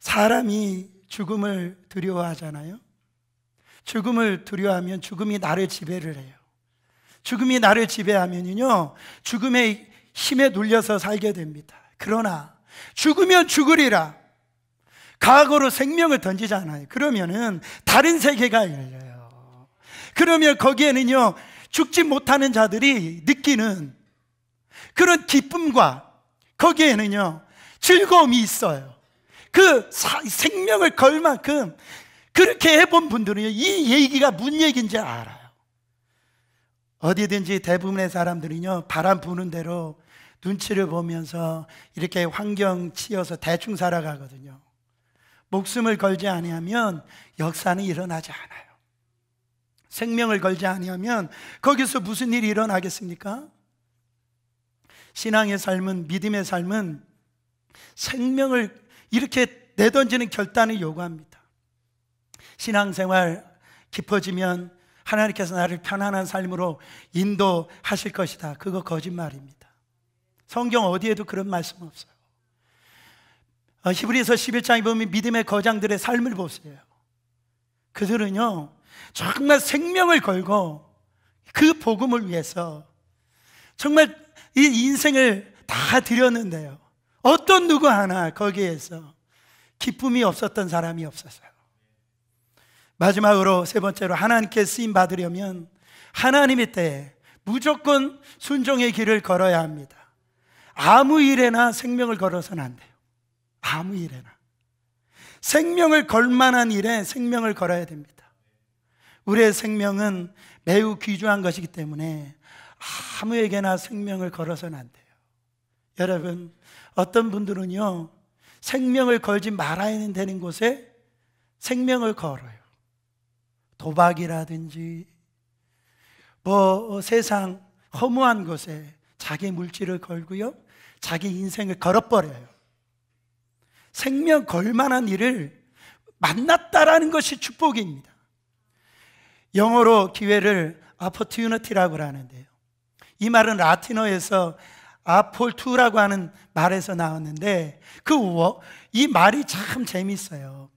사람이 죽음을 두려워하잖아요. 죽음을 두려워하면 죽음이 나를 지배를 해요. 죽음이 나를 지배하면요, 죽음의 힘에 눌려서 살게 됩니다. 그러나 죽으면 죽으리라. 과거로 생명을 던지잖아요. 그러면은 다른 세계가 열려요. 그러면 거기에는요, 죽지 못하는 자들이 느끼는 그런 기쁨과 거기에는요, 즐거움이 있어요. 그 사, 생명을 걸 만큼 그렇게 해본 분들은이 얘기가 무슨 얘기인지 알아요. 어디든지 대부분의 사람들은요, 바람 부는 대로 눈치를 보면서 이렇게 환경 치여서 대충 살아가거든요. 목숨을 걸지 아니하면 역사는 일어나지 않아요. 생명을 걸지 아니하면 거기서 무슨 일이 일어나겠습니까? 신앙의 삶은 믿음의 삶은 생명을 이렇게 내던지는 결단을 요구합니다. 신앙생활 깊어지면 하나님께서 나를 편안한 삶으로 인도하실 것이다. 그거 거짓말입니다. 성경 어디에도 그런 말씀 없어요. 어, 히브리서 11장에 보면 믿음의 거장들의 삶을 보세요. 그들은요, 정말 생명을 걸고 그 복음을 위해서 정말 이 인생을 다 드렸는데요. 어떤 누구 하나 거기에서 기쁨이 없었던 사람이 없었어요. 마지막으로 세 번째로 하나님께 쓰임 받으려면 하나님의 때에 무조건 순종의 길을 걸어야 합니다. 아무 일에나 생명을 걸어서는 안 돼요. 아무 일에나. 생명을 걸 만한 일에 생명을 걸어야 됩니다. 우리의 생명은 매우 귀중한 것이기 때문에 아무에게나 생명을 걸어서는 안 돼요. 여러분, 어떤 분들은요, 생명을 걸지 말아야 되는 곳에 생명을 걸어요. 도박이라든지, 뭐 어, 세상 허무한 곳에 자기 물질을 걸고요, 자기 인생을 걸어버려요. 생명 걸만한 일을 만났다라는 것이 축복입니다. 영어로 기회를 opportunity라고 하는데요. 이 말은 라틴어에서 아폴투라고 하는 말에서 나왔는데 그이 말이 참 재밌어요.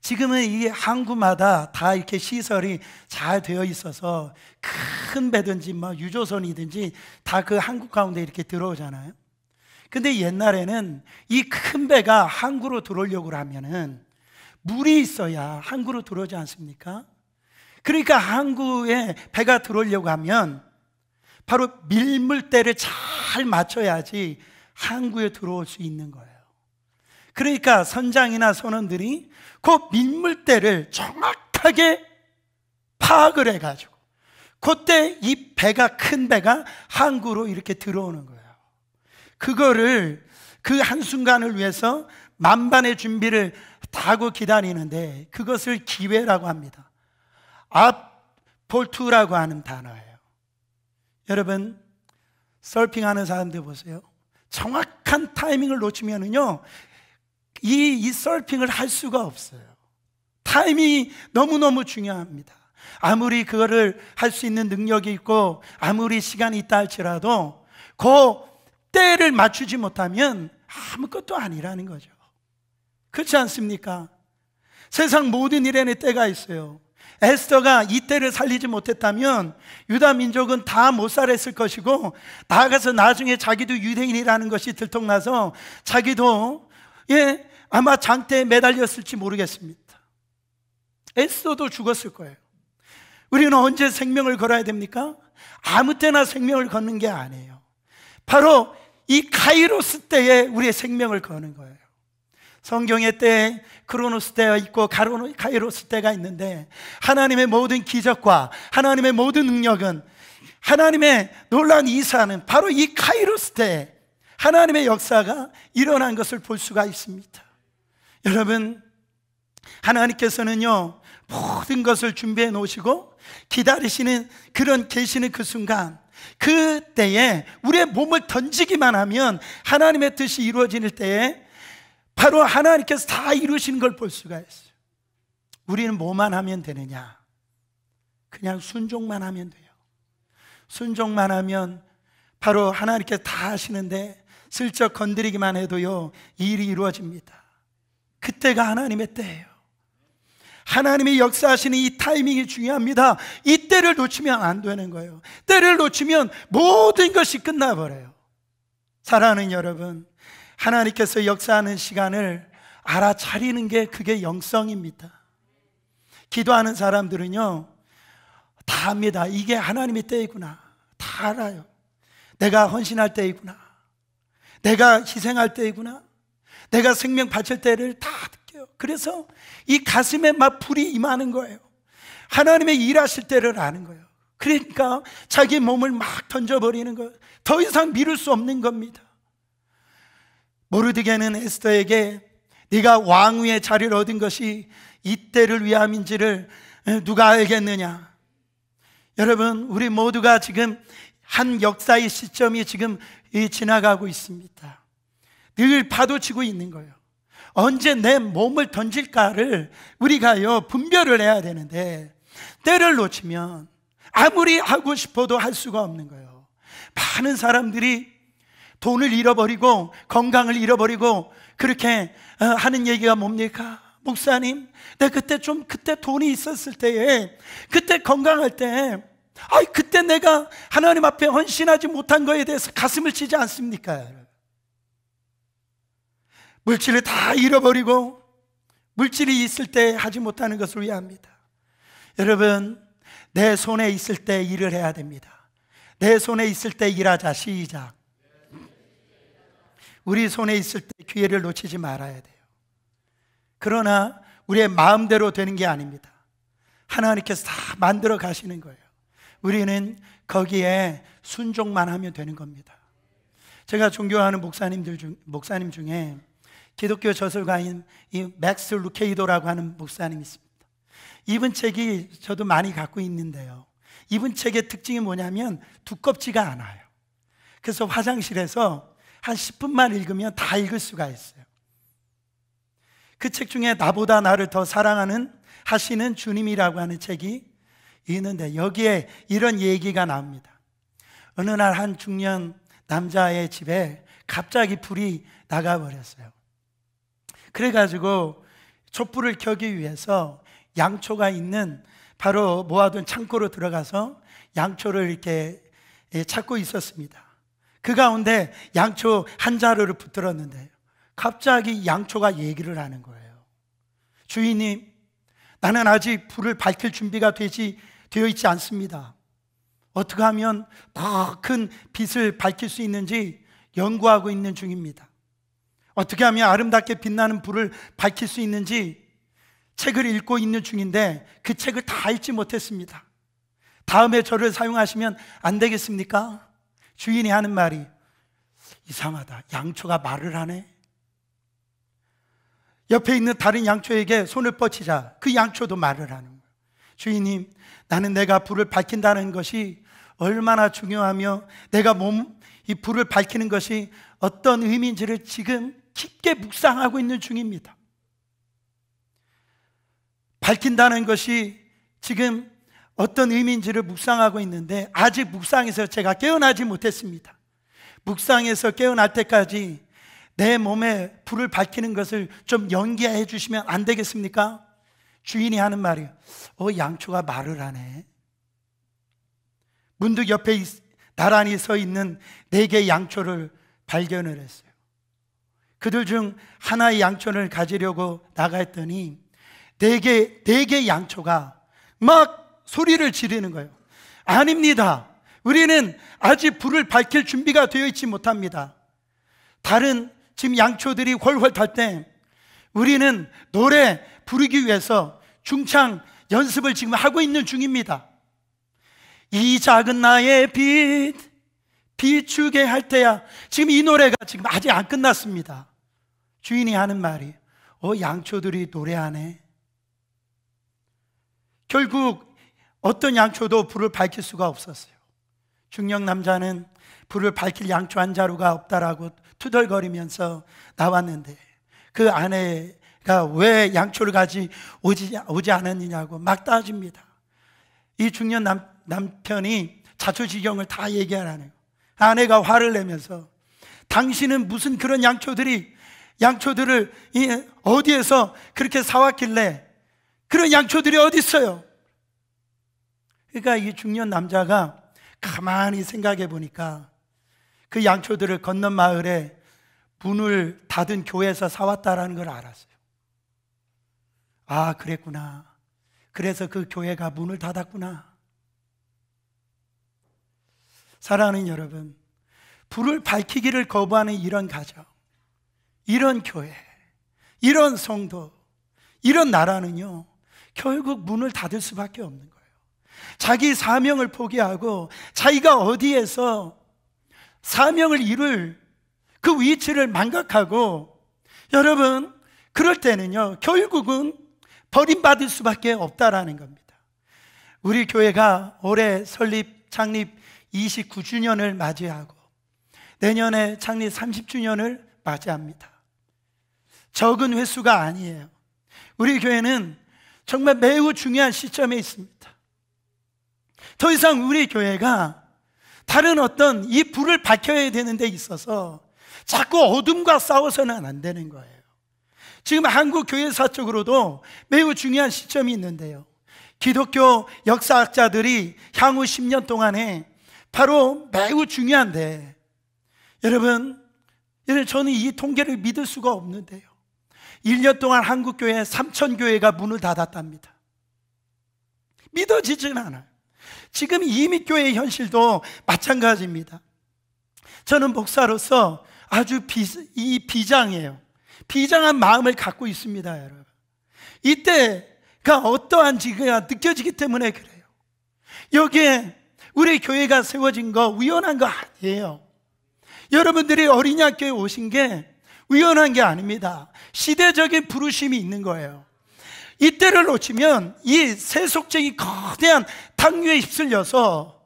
지금은 이 항구마다 다 이렇게 시설이 잘 되어 있어서 큰 배든지 막 뭐 유조선이든지 다 그 항구 가운데 이렇게 들어오잖아요. 근데 옛날에는 이 큰 배가 항구로 들어오려고 하면은 물이 있어야 항구로 들어오지 않습니까? 그러니까 항구에 배가 들어오려고 하면 바로 밀물대를 잘 맞춰야지 항구에 들어올 수 있는 거예요. 그러니까 선장이나 선원들이 그 밀물대를 정확하게 파악을 해가지고 그때 이 배가 큰 배가 항구로 이렇게 들어오는 거예요. 그거를 그 한순간을 위해서 만반의 준비를 다고 기다리는데 그것을 기회라고 합니다. 앞볼투라고 하는 단어예요. 여러분, 썰핑하는 사람들 보세요. 정확한 타이밍을 놓치면은요, 이, 이 썰핑을 할 수가 없어요. 타이밍이 너무너무 중요합니다. 아무리 그거를 할 수 있는 능력이 있고, 아무리 시간이 있다 할지라도, 그 때를 맞추지 못하면 아무것도 아니라는 거죠. 그렇지 않습니까? 세상 모든 일에는 때가 있어요. 에스더가 이때를 살리지 못했다면 유다 민족은 다 못 살았을 것이고 나아가서 나중에 자기도 유대인이라는 것이 들통나서 자기도 예 아마 장대에 매달렸을지 모르겠습니다. 에스더도 죽었을 거예요. 우리는 언제 생명을 걸어야 됩니까? 아무 때나 생명을 걷는 게 아니에요. 바로 이 카이로스 때에 우리의 생명을 거는 거예요. 성경의 때에 크로노스 때가 있고 가로노, 카이로스 때가 있는데 하나님의 모든 기적과 하나님의 모든 능력은 하나님의 놀란 이사는 바로 이 카이로스 때 하나님의 역사가 일어난 것을 볼 수가 있습니다. 여러분, 하나님께서는요, 모든 것을 준비해 놓으시고 기다리시는 그런 계시는 그 순간 그때에 우리의 몸을 던지기만 하면 하나님의 뜻이 이루어지는 때에 바로 하나님께서 다 이루신 걸 볼 수가 있어요. 우리는 뭐만 하면 되느냐? 그냥 순종만 하면 돼요. 순종만 하면 바로 하나님께서 다 하시는데 슬쩍 건드리기만 해도요, 일이 이루어집니다. 그때가 하나님의 때예요. 하나님이 역사하시는 이 타이밍이 중요합니다. 이 때를 놓치면 안 되는 거예요. 때를 놓치면 모든 것이 끝나버려요. 사랑하는 여러분, 하나님께서 역사하는 시간을 알아차리는 게 그게 영성입니다. 기도하는 사람들은요, 다 압니다. 이게 하나님의 때이구나. 다 알아요. 내가 헌신할 때이구나. 내가 희생할 때이구나. 내가 생명 바칠 때를 다 느껴요. 그래서 이 가슴에 막 불이 임하는 거예요. 하나님의 일하실 때를 아는 거예요. 그러니까 자기 몸을 막 던져버리는 거예요. 더 이상 미룰 수 없는 겁니다. 모르드게는 에스더에게 네가 왕위의 자리를 얻은 것이 이때를 위함인지를 누가 알겠느냐? 여러분, 우리 모두가 지금 한 역사의 시점이 지금 지나가고 있습니다. 늘 파도치고 있는 거예요. 언제 내 몸을 던질까를 우리가요, 분별을 해야 되는데, 때를 놓치면 아무리 하고 싶어도 할 수가 없는 거예요. 많은 사람들이 돈을 잃어버리고 건강을 잃어버리고 그렇게 어, 하는 얘기가 뭡니까? 목사님, 내 그때 좀 그때 돈이 있었을 때에 그때 건강할 때 아이 그때 내가 하나님 앞에 헌신하지 못한 거에 대해서 가슴을 치지 않습니까? 물질을 다 잃어버리고 물질이 있을 때 하지 못하는 것을 위합니다. 여러분, 내 손에 있을 때 일을 해야 됩니다. 내 손에 있을 때 일하자. 시작. 우리 손에 있을 때 기회를 놓치지 말아야 돼요. 그러나 우리의 마음대로 되는 게 아닙니다. 하나님께서 다 만들어 가시는 거예요. 우리는 거기에 순종만 하면 되는 겁니다. 제가 존경하는 목사님들 중, 목사님 중에 기독교 저술가인 이 맥스 루케이도라고 하는 목사님이 있습니다. 이분 책이 저도 많이 갖고 있는데요. 이분 책의 특징이 뭐냐면 두껍지가 않아요. 그래서 화장실에서 한 10분만 읽으면 다 읽을 수가 있어요. 그 책 중에 나보다 나를 더 사랑하는 하시는 주님이라고 하는 책이 있는데 여기에 이런 얘기가 나옵니다. 어느 날 한 중년 남자의 집에 갑자기 불이 나가버렸어요. 그래가지고 촛불을 켜기 위해서 양초가 있는 바로 모아둔 창고로 들어가서 양초를 이렇게 예, 찾고 있었습니다. 그 가운데 양초 한 자루를 붙들었는데 갑자기 양초가 얘기를 하는 거예요. 주인님, 나는 아직 불을 밝힐 준비가 되지 되어 있지 않습니다. 어떻게 하면 더 큰 빛을 밝힐 수 있는지 연구하고 있는 중입니다. 어떻게 하면 아름답게 빛나는 불을 밝힐 수 있는지 책을 읽고 있는 중인데 그 책을 다 읽지 못했습니다. 다음에 저를 사용하시면 안 되겠습니까? 주인이 하는 말이 이상하다. 양초가 말을 하네. 옆에 있는 다른 양초에게 손을 뻗치자 그 양초도 말을 하는 거예요. 주인님, 나는 내가 불을 밝힌다는 것이 얼마나 중요하며 내가 몸, 이 불을 밝히는 것이 어떤 의미인지를 지금 깊게 묵상하고 있는 중입니다. 밝힌다는 것이 지금 어떤 의미인지를 묵상하고 있는데 아직 묵상에서 제가 깨어나지 못했습니다. 묵상해서 깨어날 때까지 내 몸에 불을 밝히는 것을 좀 연기해 주시면 안 되겠습니까? 주인이 하는 말이에요. 어, 양초가 말을 하네. 문득 옆에 나란히 서 있는 네 개의 양초를 발견을 했어요. 그들 중 하나의 양초를 가지려고 나가 했더니 네 개, 네개 양초가 막 소리를 지르는 거예요. 아닙니다. 우리는 아직 불을 밝힐 준비가 되어 있지 못합니다. 다른 지금 양초들이 훨훨 탈때 우리는 노래 부르기 위해서 중창 연습을 지금 하고 있는 중입니다. 이 작은 나의 빛 비추게 할 때야. 지금 이 노래가 지금 아직 안 끝났습니다. 주인이 하는 말이 어 양초들이 노래하네. 결국 어떤 양초도 불을 밝힐 수가 없었어요. 중년 남자는 불을 밝힐 양초 한 자루가 없다라고 투덜거리면서 나왔는데 그 아내가 왜 양초를 가지 오지, 오지 않았느냐고 막 따집니다. 이 중년 남, 남편이 자초지경을 다 얘기하라네요. 아내가 화를 내면서 당신은 무슨 그런 양초들이 양초들을 어디에서 그렇게 사왔길래 그런 양초들이 어디 있어요? 그러니까 이 중년 남자가 가만히 생각해 보니까 그 양초들을 건넌 마을에 문을 닫은 교회에서 사왔다라는 걸 알았어요. 아, 그랬구나. 그래서 그 교회가 문을 닫았구나. 사랑하는 여러분, 불을 밝히기를 거부하는 이런 가정, 이런 교회, 이런 성도, 이런 나라는요, 결국 문을 닫을 수밖에 없는 거예요. 자기 사명을 포기하고 자기가 어디에서 사명을 이룰 그 위치를 망각하고 여러분 그럴 때는요 결국은 버림받을 수밖에 없다라는 겁니다. 우리 교회가 올해 설립 창립 29주년을 맞이하고 내년에 창립 30주년을 맞이합니다. 적은 횟수가 아니에요. 우리 교회는 정말 매우 중요한 시점에 있습니다. 더 이상 우리 교회가 다른 어떤 이 불을 밝혀야 되는 데 있어서 자꾸 어둠과 싸워서는 안 되는 거예요. 지금 한국 교회사 쪽으로도 매우 중요한 시점이 있는데요. 기독교 역사학자들이 향후 10년 동안에 바로 매우 중요한데 여러분, 저는 이 통계를 믿을 수가 없는데요. 1년 동안 한국 교회 3천 교회가 문을 닫았답니다. 믿어지진 않아요. 지금 이민교회의 현실도 마찬가지입니다. 저는 목사로서 아주 비, 이 비장해요. 비장한 마음을 갖고 있습니다, 여러분. 이때가 어떠한 지가 느껴지기 때문에 그래요. 여기에 우리 교회가 세워진 거 우연한 거 아니에요. 여러분들이 어린 학교에 오신 게 우연한 게 아닙니다. 시대적인 부르심이 있는 거예요. 이때를 놓치면 이 세속적인 거대한 당류에 휩쓸려서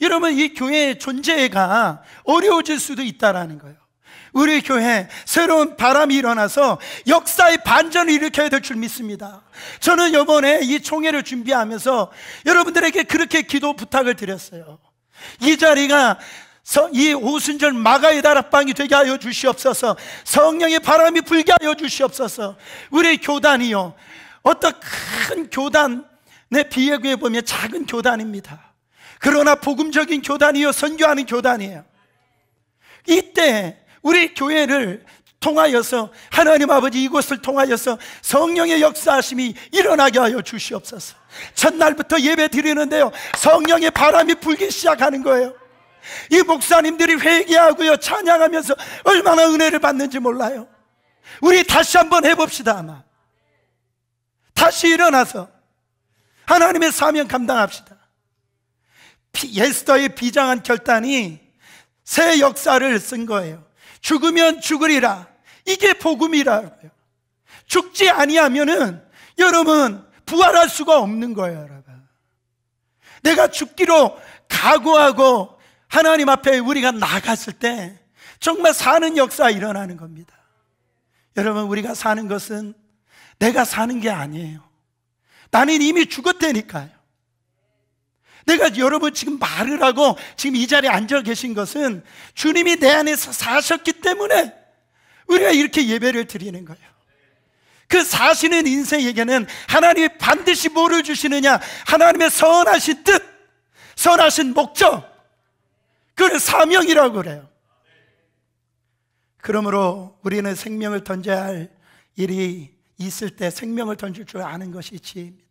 이러면이 교회의 존재가 어려워질 수도 있다라는 거예요. 우리 교회 새로운 바람이 일어나서 역사의 반전을 일으켜야 될 줄 믿습니다. 저는 이번에 이 총회를 준비하면서 여러분들에게 그렇게 기도 부탁을 드렸어요. 이 자리가 이 오순절 마가의 다락방이 되게 하여 주시옵소서 성령의 바람이 불게 하여 주시옵소서 우리 교단이요 어떤 큰 교단에 비구에 보면 작은 교단입니다. 그러나 복음적인 교단이요 선교하는 교단이에요. 이때 우리 교회를 통하여서 하나님 아버지 이곳을 통하여서 성령의 역사하심이 일어나게 하여 주시옵소서. 첫날부터 예배 드리는데요. 성령의 바람이 불기 시작하는 거예요. 이 목사님들이 회개하고요. 찬양하면서 얼마나 은혜를 받는지 몰라요. 우리 다시 한번 해 봅시다. 아마. 다시 일어나서 하나님의 사명 감당합시다. 예스더의 비장한 결단이 새 역사를 쓴 거예요. 죽으면 죽으리라. 이게 복음이라고요. 죽지 아니하면은 여러분 부활할 수가 없는 거예요, 여러분. 내가 죽기로 각오하고 하나님 앞에 우리가 나갔을 때 정말 사는 역사 일어나는 겁니다. 여러분 우리가 사는 것은 내가 사는 게 아니에요. 나는 이미 죽었다니까요. 내가 여러분 지금 말을 하고 지금 이 자리에 앉아 계신 것은 주님이 내 안에서 사셨기 때문에 우리가 이렇게 예배를 드리는 거예요. 그 사시는 인생에게는 하나님이 반드시 뭐를 주시느냐? 하나님의 선하신 뜻, 선하신 목적, 그걸 사명이라고 그래요. 그러므로 우리는 생명을 던져야 할 일이 있을 때 생명을 던질 줄 아는 것이 지혜입니다.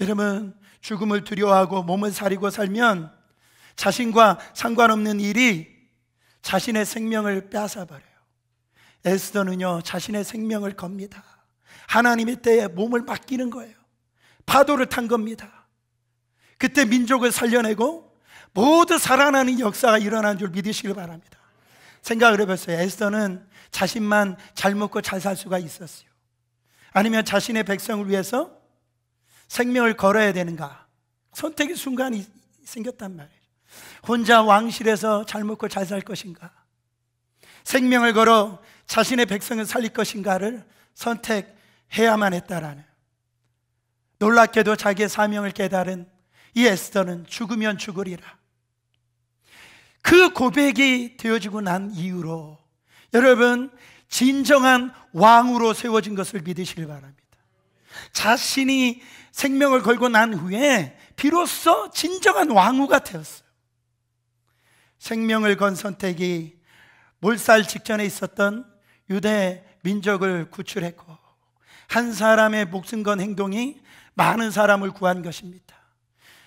여러분, 죽음을 두려워하고 몸을 사리고 살면 자신과 상관없는 일이 자신의 생명을 빼앗버려요 에스더는요, 자신의 생명을 겁니다. 하나님의 때에 몸을 맡기는 거예요. 파도를 탄 겁니다. 그때 민족을 살려내고 모두 살아나는 역사가 일어난 줄 믿으시길 바랍니다. 생각을 해보세요. 에스더는 자신만 잘 먹고 잘 살 수가 있었어요? 아니면 자신의 백성을 위해서 생명을 걸어야 되는가? 선택의 순간이 생겼단 말이에요. 혼자 왕실에서 잘 먹고 잘 살 것인가? 생명을 걸어 자신의 백성을 살릴 것인가를 선택해야만 했다라는. 놀랍게도 자기의 사명을 깨달은 이 에스더는 죽으면 죽으리라. 그 고백이 되어지고 난 이후로 여러분, 진정한 왕으로 세워진 것을 믿으시길 바랍니다. 자신이 생명을 걸고 난 후에 비로소 진정한 왕후가 되었어요. 생명을 건 선택이 몰살 직전에 있었던 유대 민족을 구출했고 한 사람의 목숨 건 행동이 많은 사람을 구한 것입니다.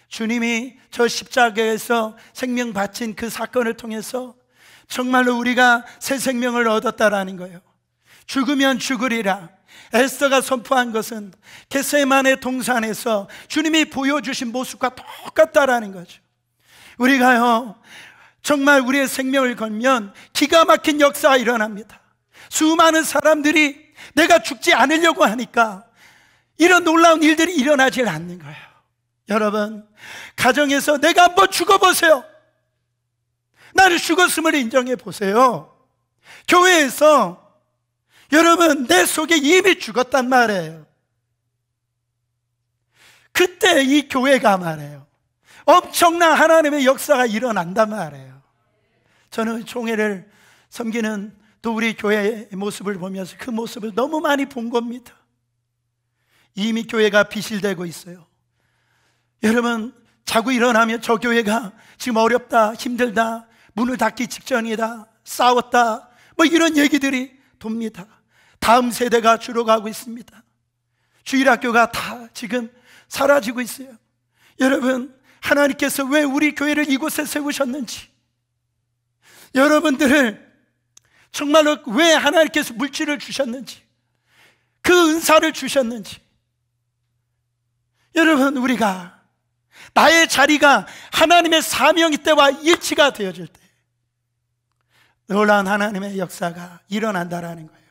주님이 저 십자가에서 생명 바친 그 사건을 통해서 정말로 우리가 새 생명을 얻었다라는 거예요. 죽으면 죽으리라. 에스더가 선포한 것은 게세만의 동산에서 주님이 보여주신 모습과 똑같다라는 거죠. 우리가요, 정말 우리의 생명을 걸면 기가 막힌 역사가 일어납니다. 수많은 사람들이 내가 죽지 않으려고 하니까 이런 놀라운 일들이 일어나질 않는 거예요. 여러분, 가정에서 내가 한번 죽어보세요. 나를 죽었음을 인정해 보세요. 교회에서 여러분, 내 속에 이미 죽었단 말이에요. 그때 이 교회가 말해요. 엄청난 하나님의 역사가 일어난단 말이에요. 저는 총회를 섬기는 또 우리 교회의 모습을 보면서 그 모습을 너무 많이 본 겁니다. 이미 교회가 비실되고 있어요. 여러분, 자고 일어나면 저 교회가 지금 어렵다, 힘들다, 문을 닫기 직전이다. 싸웠다. 뭐 이런 얘기들이 돕니다. 다음 세대가 줄어가고 있습니다. 주일학교가 다 지금 사라지고 있어요. 여러분, 하나님께서 왜 우리 교회를 이곳에 세우셨는지, 여러분들을 정말로 왜 하나님께서 물질을 주셨는지, 그 은사를 주셨는지, 여러분, 우리가 나의 자리가 하나님의 사명이 때와 일치가 되어질 때, 놀라운 하나님의 역사가 일어난다라는 거예요.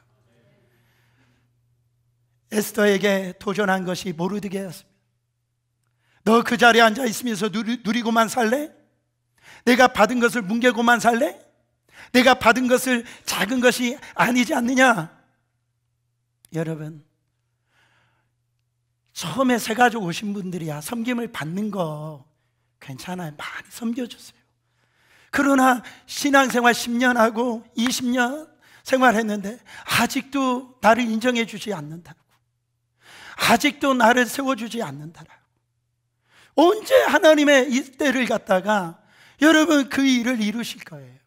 에스더에게 도전한 것이 모르드게였습니다. 너 그 자리에 앉아 있으면서 누리, 고만 살래? 내가 받은 것을 뭉개고만 살래? 내가 받은 것을 작은 것이 아니지 않느냐? 여러분, 처음에 새 가족 오신 분들이야, 섬김을 받는 거 괜찮아요. 많이 섬겨주세요. 그러나 신앙생활 10년 하고 20년 생활했는데 아직도 나를 인정해 주지 않는다고. 아직도 나를 세워주지 않는다라고. 언제 하나님의 이때를 갖다가 여러분 그 일을 이루실 거예요.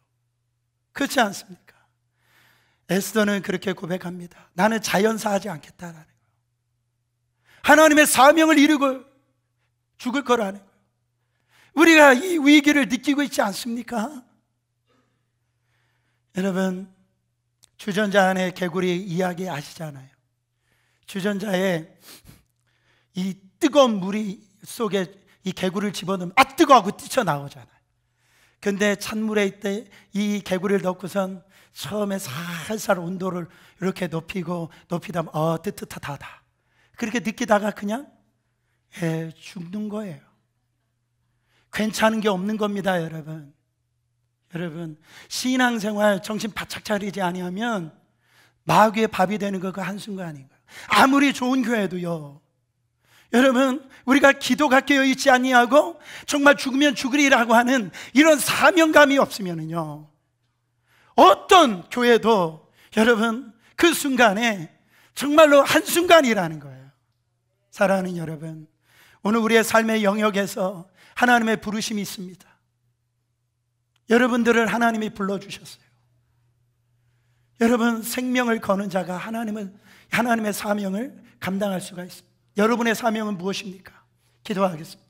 그렇지 않습니까? 에스더는 그렇게 고백합니다. 나는 자연사하지 않겠다라는 거예요. 하나님의 사명을 이루고 죽을 거라는 거예요. 우리가 이 위기를 느끼고 있지 않습니까? 여러분, 주전자 안에 개구리 이야기 아시잖아요. 주전자에 이 뜨거운 물이 속에 이 개구리를 집어넣으면 아 뜨거 하고 뛰쳐나오잖아요. 근데 찬물에 이때 이 개구리를 넣고선 처음에 살살 온도를 이렇게 높이고 높이다 어 뜨뜻하다 그렇게 느끼다가 그냥 예, 죽는 거예요. 괜찮은 게 없는 겁니다, 여러분. 여러분, 신앙생활 정신 바짝 차리지 아니하면 마귀의 밥이 되는 거 그 한순간 아닌가요? 아무리 좋은 교회도요. 여러분, 우리가 기도가 깨어 있지 아니하고 정말 죽으면 죽으리라고 하는 이런 사명감이 없으면은요. 어떤 교회도 여러분 그 순간에 정말로 한순간이라는 거예요. 사랑하는 여러분, 오늘 우리의 삶의 영역에서 하나님의 부르심이 있습니다. 여러분들을 하나님이 불러주셨어요. 여러분 생명을 거는 자가 하나님을, 하나님의 사명을 감당할 수가 있습니다. 여러분의 사명은 무엇입니까? 기도하겠습니다.